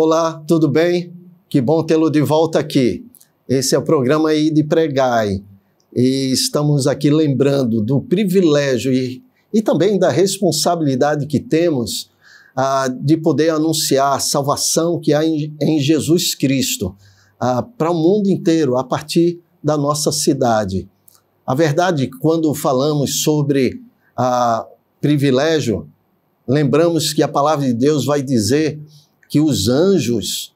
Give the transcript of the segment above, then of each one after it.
Olá, tudo bem? Que bom tê-lo de volta aqui. Esse é o programa aí de Pregai e estamos aqui lembrando do privilégio e, e também da responsabilidade que temos ah, de poder anunciar a salvação que há em, em Jesus Cristo ah, para o mundo inteiro a partir da nossa cidade. A verdade, quando falamos sobre ah, privilégio, lembramos que a palavra de Deus vai dizer que os anjos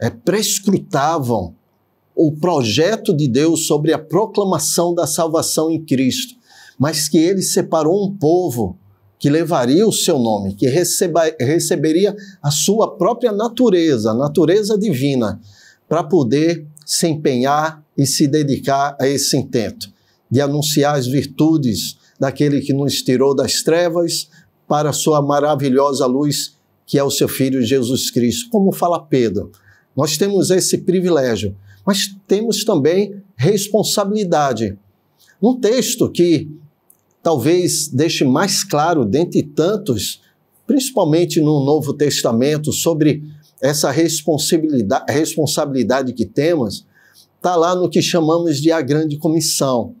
é, prescrutavam o projeto de Deus sobre a proclamação da salvação em Cristo, mas que ele separou um povo que levaria o seu nome, que receba, receberia a sua própria natureza, a natureza divina, para poder se empenhar e se dedicar a esse intento de anunciar as virtudes daquele que nos tirou das trevas para a sua maravilhosa luz que é o seu filho Jesus Cristo, como fala Pedro. Nós temos esse privilégio, mas temos também responsabilidade. Num texto que talvez deixe mais claro dentre tantos, principalmente no Novo Testamento, sobre essa responsabilidade, responsabilidade que temos, está lá no que chamamos de a Grande Comissão.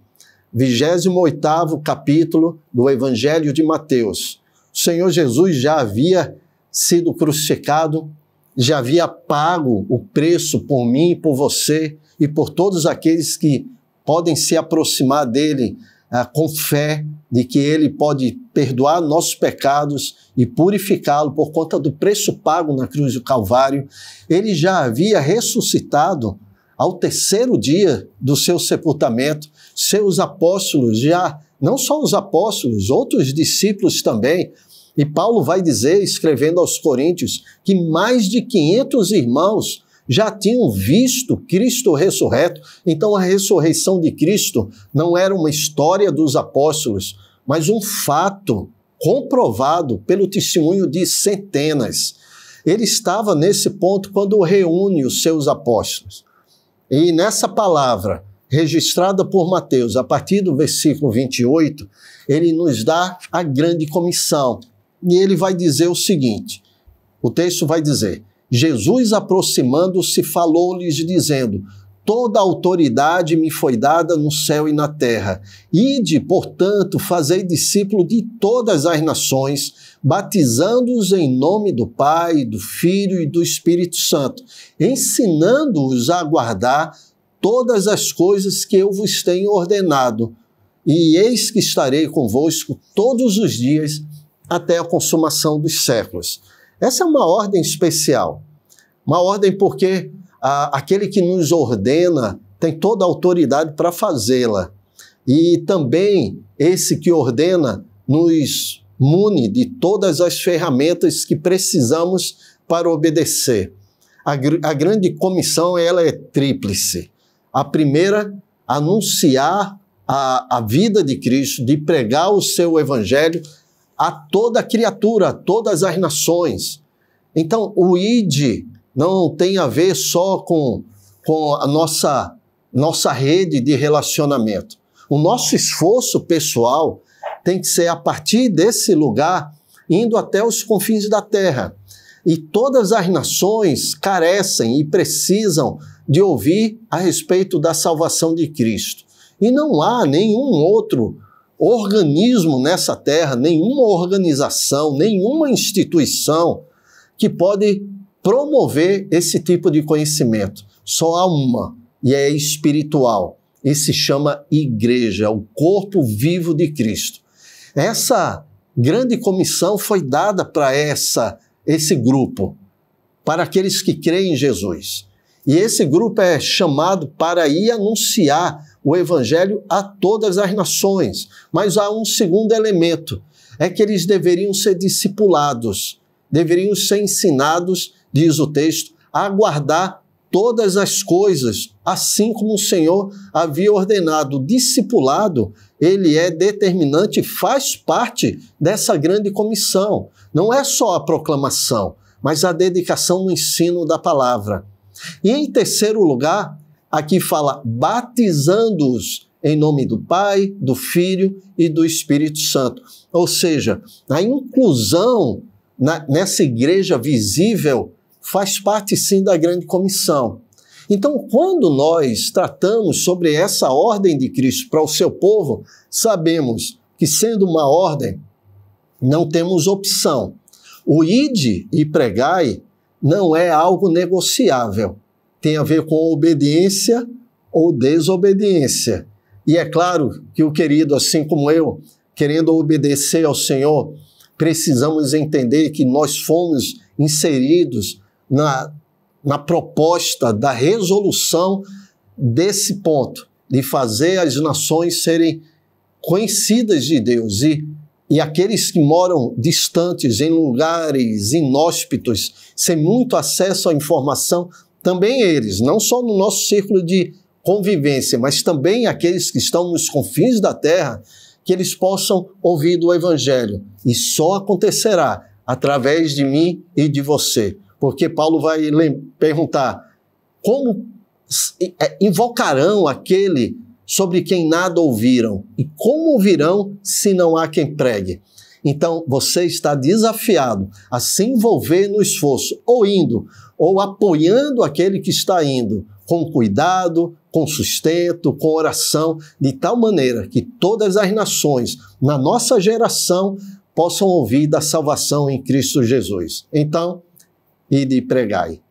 28 capítulo do Evangelho de Mateus. O Senhor Jesus já havia sido crucificado, já havia pago o preço por mim, por você e por todos aqueles que podem se aproximar dele ah, com fé de que ele pode perdoar nossos pecados e purificá-lo por conta do preço pago na cruz do Calvário. Ele já havia ressuscitado ao terceiro dia do seu sepultamento, seus apóstolos já, não só os apóstolos, outros discípulos também, e Paulo vai dizer, escrevendo aos Coríntios, que mais de 500 irmãos já tinham visto Cristo ressurreto. Então a ressurreição de Cristo não era uma história dos apóstolos, mas um fato comprovado pelo testemunho de centenas. Ele estava nesse ponto quando reúne os seus apóstolos. E nessa palavra, registrada por Mateus, a partir do versículo 28, ele nos dá a grande comissão, e ele vai dizer o seguinte: o texto vai dizer, Jesus aproximando-se falou-lhes dizendo: Toda autoridade me foi dada no céu e na terra. Ide, portanto, fazei discípulo de todas as nações, batizando-os em nome do Pai, do Filho e do Espírito Santo, ensinando-os a guardar todas as coisas que eu vos tenho ordenado. E eis que estarei convosco todos os dias até a consumação dos séculos. Essa é uma ordem especial. Uma ordem porque aquele que nos ordena tem toda a autoridade para fazê-la. E também esse que ordena nos mune de todas as ferramentas que precisamos para obedecer. A, a grande comissão ela é tríplice. A primeira, anunciar a, a vida de Cristo, de pregar o seu evangelho a toda criatura, a todas as nações. Então, o ID não tem a ver só com, com a nossa, nossa rede de relacionamento. O nosso esforço pessoal tem que ser a partir desse lugar, indo até os confins da terra. E todas as nações carecem e precisam de ouvir a respeito da salvação de Cristo. E não há nenhum outro organismo nessa terra, nenhuma organização, nenhuma instituição que pode promover esse tipo de conhecimento. Só há uma, e é espiritual. E se chama igreja, é o corpo vivo de Cristo. Essa grande comissão foi dada para essa esse grupo, para aqueles que creem em Jesus. E esse grupo é chamado para ir anunciar o evangelho a todas as nações. Mas há um segundo elemento: é que eles deveriam ser discipulados, deveriam ser ensinados, diz o texto, a guardar todas as coisas, assim como o Senhor havia ordenado. Discipulado, ele é determinante, faz parte dessa grande comissão. Não é só a proclamação, mas a dedicação no ensino da palavra. E em terceiro lugar, Aqui fala batizando-os em nome do Pai, do Filho e do Espírito Santo. Ou seja, a inclusão na, nessa igreja visível faz parte sim da grande comissão. Então, quando nós tratamos sobre essa ordem de Cristo para o seu povo, sabemos que, sendo uma ordem, não temos opção. O ide e pregai não é algo negociável, tem a ver com obediência ou desobediência. E é claro que o querido, assim como eu, querendo obedecer ao Senhor, precisamos entender que nós fomos inseridos na, na proposta da resolução desse ponto, de fazer as nações serem conhecidas de Deus e, e aqueles que moram distantes, em lugares inóspitos, sem muito acesso à informação, também eles, não só no nosso círculo de convivência, mas também aqueles que estão nos confins da terra, que eles possam ouvir do Evangelho. E só acontecerá através de mim e de você. Porque Paulo vai perguntar: como é, invocarão aquele sobre quem nada ouviram? E como ouvirão se não há quem pregue? Então, você está desafiado a se envolver no esforço, ou indo, ou apoiando aquele que está indo, com cuidado, com sustento, com oração, de tal maneira que todas as nações na nossa geração possam ouvir da salvação em Cristo Jesus. Então, ide e pregai.